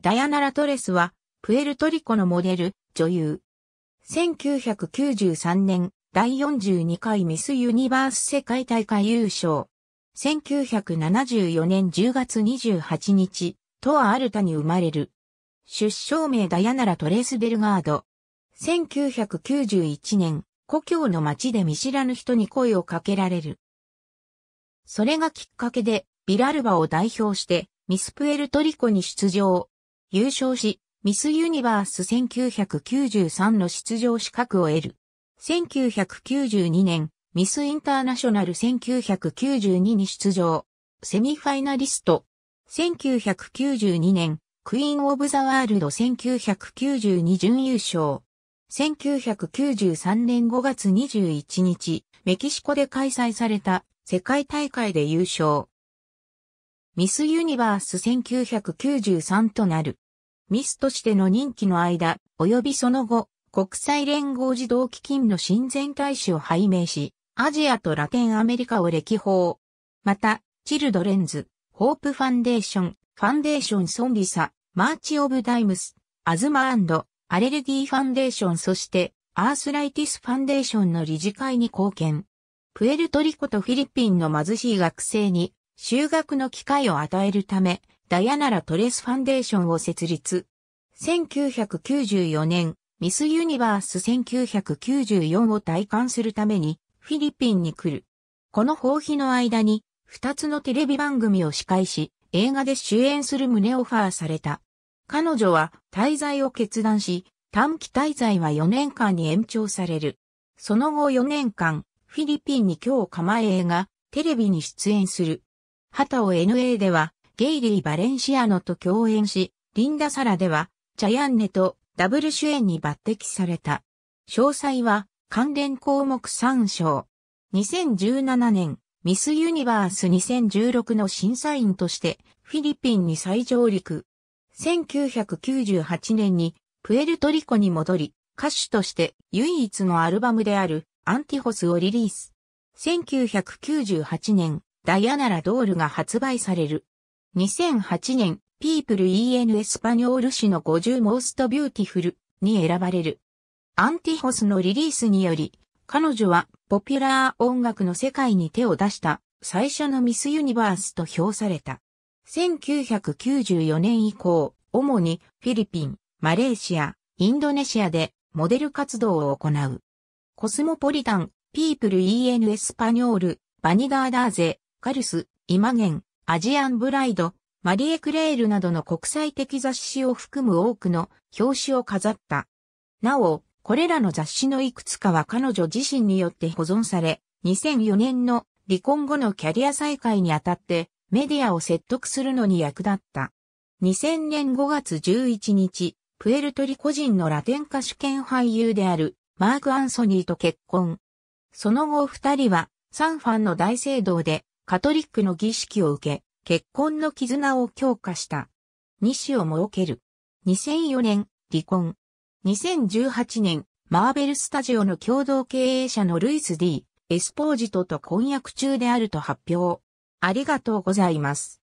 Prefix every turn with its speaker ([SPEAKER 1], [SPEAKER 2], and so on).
[SPEAKER 1] ダヤナラトレスは、プエルトリコのモデル、女優。1993年、第42回ミスユニバース世界大会優勝。1974年10月28日、トア・アルタに生まれる。出生名ダヤナラ・トレス・ベルガード。1991年、故郷の街で見知らぬ人に声をかけられる。それがきっかけで、ビラルバを代表して、ミスプエルトリコに出場。優勝し、ミスユニバース1993の出場資格を得る。1992年、ミスインターナショナル1992に出場。セミファイナリスト。1992年、クイーン・オブ・ザ・ワールド1992準優勝。1993年5月21日、メキシコで開催された世界大会で優勝。ミスユニバース1993となる。ミスとしての任期の間、及びその後、国際連合児童基金の親善大使を拝命し、アジアとラテンアメリカを歴訪。また、チルドレンズ、ホープファンデーション、ファンデーションソンリサ、マーチオブダイムス、アズマアレルギーファンデーションそして、アースライティスファンデーションの理事会に貢献。プエルトリコとフィリピンの貧しい学生に修学の機会を与えるため、ダヤナラ・トレスファンデーションを設立。1994年、ミス・ユニバース1994を体感するために、フィリピンに来る。この放棄の間に、二つのテレビ番組を司会し、映画で主演する旨オファーされた。彼女は滞在を決断し、短期滞在は4年間に延長される。その後4年間、フィリピンに今日構え映画、テレビに出演する。タを NA では、ゲイリー・バレンシアノと共演し、リンダ・サラでは、チャヤンネとダブル主演に抜擢された。詳細は、関連項目参照。2017年、ミス・ユニバース2016の審査員として、フィリピンに再上陸。1998年に、プエルトリコに戻り、歌手として唯一のアルバムである、アンティホスをリリース。1998年、ダイアナラドールが発売される。2008年、ピープル EN エスパニョール誌の50モーストビューティフルに選ばれる。アンティホスのリリースにより、彼女はポピュラー音楽の世界に手を出した最初のミスユニバースと評された。1994年以降、主にフィリピン、マレーシア、インドネシアでモデル活動を行う。コスモポリタン、ピープル EN エスパニョール、バニガーダーゼ、カルス、イマゲン、アジアンブライド、マリエ・クレールなどの国際的雑誌を含む多くの表紙を飾った。なお、これらの雑誌のいくつかは彼女自身によって保存され、2004年の離婚後のキャリア再開にあたってメディアを説得するのに役立った。2000年5月11日、プエルトリコ人のラテン歌手兼俳優であるマーク・アンソニーと結婚。その後二人はサンファンの大聖堂でカトリックの儀式を受け、結婚の絆を強化した。二子を設ける。2004年、離婚。2018年、マーベルスタジオの共同経営者のルイスディ・エスポージトと婚約中であると発表。ありがとうございます。